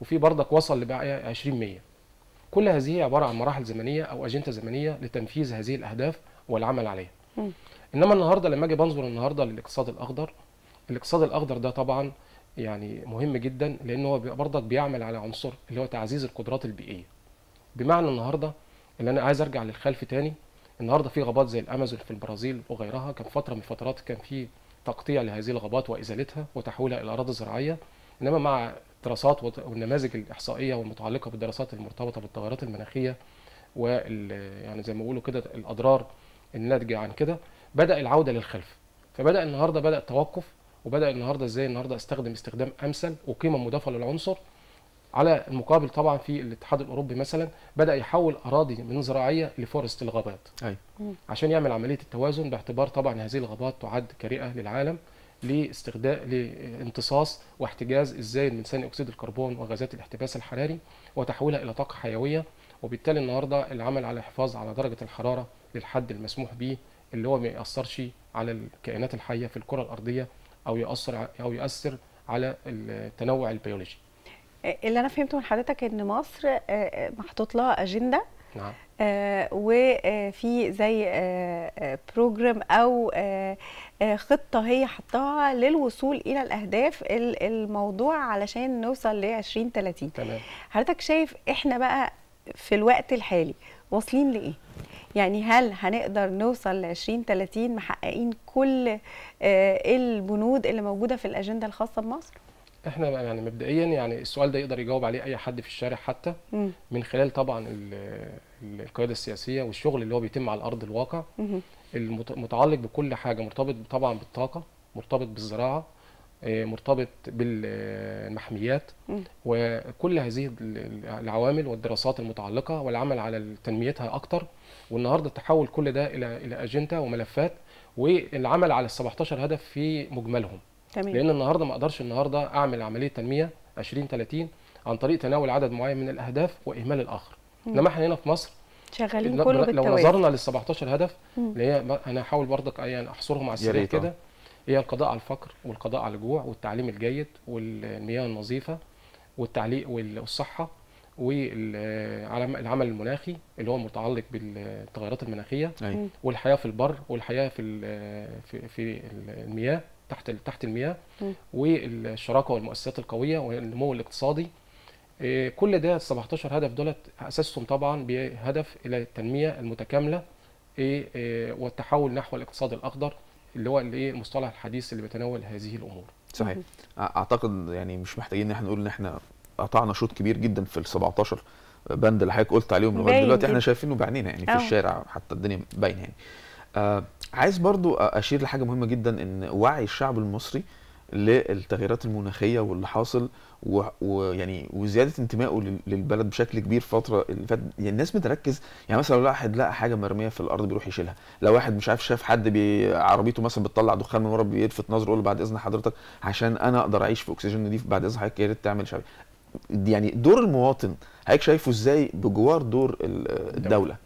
وفي برضك وصل لبقى 20 كل هذه عباره عن مراحل زمنيه او اجنده زمنيه لتنفيذ هذه الاهداف والعمل عليها. انما النهارده لما اجي بنظر النهارده للاقتصاد الاخضر الاقتصاد الاخضر ده طبعا يعني مهم جدا لان هو برضك بيعمل على عنصر اللي هو تعزيز القدرات البيئيه بمعنى النهارده اللي انا عايز ارجع للخلف تاني النهارده في غابات زي الامازون في البرازيل وغيرها كان فتره من الفترات كان في تقطيع لهذه الغابات وازالتها وتحويلها الى اراضي زراعيه انما مع الدراسات والنماذج الاحصائيه والمتعلقه بالدراسات المرتبطه بالتغيرات المناخيه وال يعني زي ما بيقولوا كده الاضرار الناتجه عن كده بدا العوده للخلف فبدا النهارده بدا التوقف وبدا النهارده ازاي النهارده استخدم استخدام امثل وقيمه مضافه للعنصر على المقابل طبعا في الاتحاد الاوروبي مثلا بدا يحول اراضي من زراعيه لفورست الغابات أي. عشان يعمل عمليه التوازن باعتبار طبعا هذه الغابات تعد كريئه للعالم لاستخدام لامتصاص واحتجاز ازاي من ثاني اكسيد الكربون وغازات الاحتباس الحراري وتحويلها الى طاقه حيويه وبالتالي النهارده العمل على الحفاظ على درجه الحراره للحد المسموح به اللي هو ما ياثرش على الكائنات الحيه في الكره الارضيه او ياثر او ياثر على التنوع البيولوجي آه، اللي انا فهمته من حضرتك ان مصر آه، آه، محطوط لها اجنده نعم وفي زي بروجرام او خطه هي حطاها للوصول الى الاهداف الموضوع علشان نوصل ل 2030 تمام حضرتك شايف احنا بقى في الوقت الحالي واصلين لايه يعني هل هنقدر نوصل ل 2030 محققين كل آه، البنود اللي موجوده في الاجنده الخاصه بمصر احنا يعني مبدئيا يعني السؤال ده يقدر يجاوب عليه اي حد في الشارع حتى م. من خلال طبعا القياده السياسيه والشغل اللي هو بيتم على ارض الواقع م. المتعلق بكل حاجه مرتبط طبعا بالطاقه مرتبط بالزراعه آه، مرتبط بالمحميات وكل هذه العوامل والدراسات المتعلقه والعمل على تنميتها اكتر والنهارده تحول كل ده الى الى اجنده وملفات والعمل على ال 17 هدف في مجملهم تمام. لان النهارده ما اقدرش النهارده اعمل عمليه تنميه 20 30 عن طريق تناول عدد معين من الاهداف واهمال الاخر انما احنا هنا في مصر شغالين كله بالتوازي لو نظرنا لل 17 هدف اللي هي انا هحاول برضك يعني احصرهم على السريع كده هي القضاء على الفقر والقضاء على الجوع والتعليم الجيد والمياه النظيفه والتعليق والصحه والعمل المناخي اللي هو متعلق بالتغيرات المناخيه أيوة. والحياه في البر والحياه في في, في المياه تحت تحت المياه والشراكه والمؤسسات القويه والنمو الاقتصادي آه، كل ده ال 17 هدف دولت اساسهم طبعا بهدف الى التنميه المتكامله إيه، آه، والتحول نحو الاقتصاد الاخضر اللي هو الايه المصطلح الحديث اللي بيتناول هذه الامور صحيح اعتقد يعني مش محتاجين ان احنا نقول ان احنا قطعنا شوط كبير جدا في ال 17 بند اللي حضرتك قلت عليهم لغايه دلوقتي احنا شايفينه بعينينا يعني أوه. في الشارع حتى الدنيا باينه يعني آه عايز برضو اشير لحاجه مهمه جدا ان وعي الشعب المصري للتغيرات المناخيه واللي حاصل ويعني وزياده انتمائه للبلد بشكل كبير فتره اللي فاتت يعني الناس بتركز يعني مثلا لو واحد لقى حاجه مرميه في الارض بيروح يشيلها لو واحد مش عارف شاف حد عربيته مثلا بتطلع دخان من ورا بيلفت نظره يقول بعد اذن حضرتك عشان انا اقدر اعيش في اكسجين نضيف بعد اذن حضرتك يا ريت تعمل شباب يعني دور المواطن حضرتك شايفه ازاي بجوار دور الدوله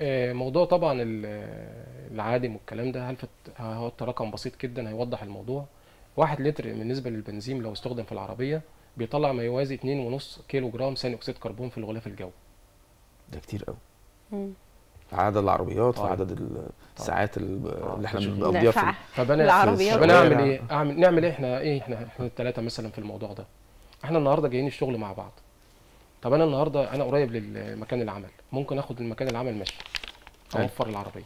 آه، موضوع طبعا العادم والكلام ده هلفت هو رقم بسيط جدا هيوضح الموضوع 1 لتر بالنسبه للبنزين لو استخدم في العربيه بيطلع ما يوازي 2.5 كيلو جرام ثاني اكسيد كربون في الغلاف الجوي ده كتير قوي عدد العربيات طيب. عدد الساعات طيب. اللي احنا نعم. بنقضيها في فبنا العربيات إيه؟ فبنا اعمل ايه اعمل نعمل ايه احنا ايه احنا احنا الثلاثه مثلا في الموضوع ده احنا النهارده جايين الشغل مع بعض طب انا النهارده انا قريب لمكان العمل ممكن اخد المكان العمل ماشي اوفر العربيه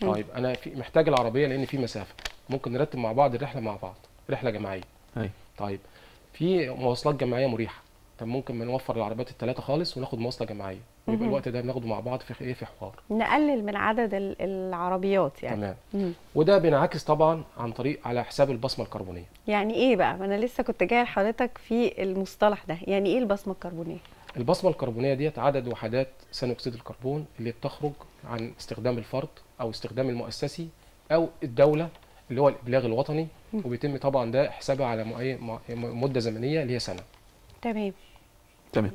طيب انا في محتاج العربيه لان في مسافه ممكن نرتب مع بعض الرحله مع بعض رحله جماعيه أي. أيوة. طيب في مواصلات جماعيه مريحه طب ممكن نوفر العربيات الثلاثه خالص وناخد مواصله جماعيه يبقى الوقت ده بناخده مع بعض في ايه في حوار نقلل من عدد العربيات يعني تمام وده بينعكس طبعا عن طريق على حساب البصمه الكربونيه يعني ايه بقى ما انا لسه كنت جايه لحضرتك في المصطلح ده يعني ايه البصمه الكربونيه البصمه الكربونيه ديت عدد وحدات ثاني اكسيد الكربون اللي بتخرج عن استخدام الفرد او استخدام المؤسسي او الدوله اللي هو الابلاغ الوطني وبيتم طبعا ده حسابها على مده زمنيه اللي هي سنه تمام تمام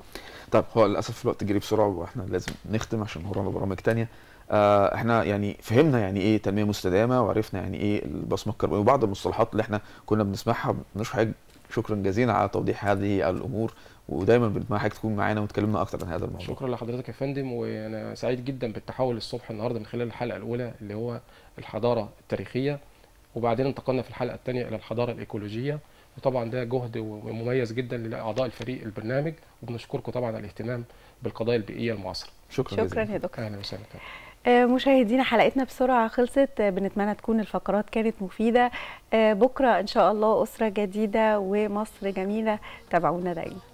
طيب هو للاسف الوقت جري بسرعه واحنا لازم نختم عشان ورانا برامج ثانيه آه، احنا يعني فهمنا يعني ايه تنميه مستدامه وعرفنا يعني ايه البصمه الكربونيه وبعض المصطلحات اللي احنا كنا بنسمعها بنشرح حاجه شكرا جزيلا على توضيح هذه الامور ودايما بنتمنى حضرتك تكون معانا وتكلمنا اكتر عن هذا الموضوع شكرا لحضرتك يا فندم وانا سعيد جدا بالتحول الصبح النهارده من خلال الحلقه الاولى اللي هو الحضاره التاريخيه وبعدين انتقلنا في الحلقه الثانيه الى الحضاره الايكولوجيه وطبعا ده جهد مميز جدا لاعضاء الفريق البرنامج وبنشكركم طبعا على الاهتمام بالقضايا البيئيه المعاصره شكرا شكرا يا دكتور اهلا وسهلا آه، مشاهدينا حلقتنا بسرعة خلصت آه، بنتمنى تكون الفقرات كانت مفيدة آه، بكرة إن شاء الله أسرة جديدة ومصر جميلة تابعونا دايما